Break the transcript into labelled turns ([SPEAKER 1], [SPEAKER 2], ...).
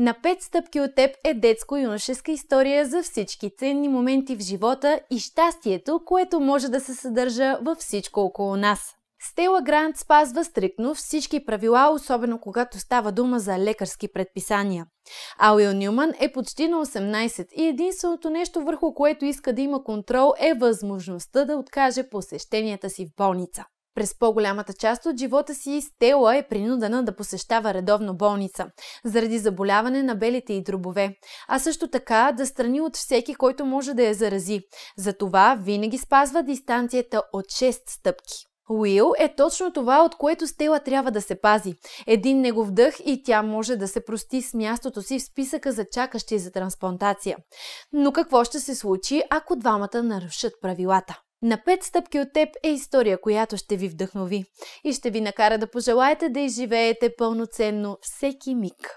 [SPEAKER 1] На пет стъпки от теб е детско-юношеска история за всички ценни моменти в живота и щастието, което може да се съдържа във всичко около нас. Стела Грант спазва стрикно всички правила, особено когато става дума за лекарски предписания. А Уил Нюман е почти на 18 и единственото нещо върху което иска да има контрол е възможността да откаже посещенията си в болница. През по-голямата част от живота си Стела е принудена да посещава редовно болница, заради заболяване на белите и дробове, а също така да страни от всеки, който може да я зарази. Затова винаги спазва дистанцията от 6 стъпки. Уил е точно това, от което Стела трябва да се пази. Един негов дъх и тя може да се прости с мястото си в списъка за чакащи за трансплантация. Но какво ще се случи, ако двамата нарушат правилата? На пет стъпки от теб е история, която ще ви вдъхнови и ще ви накара да пожелаете да изживеете пълноценно всеки миг.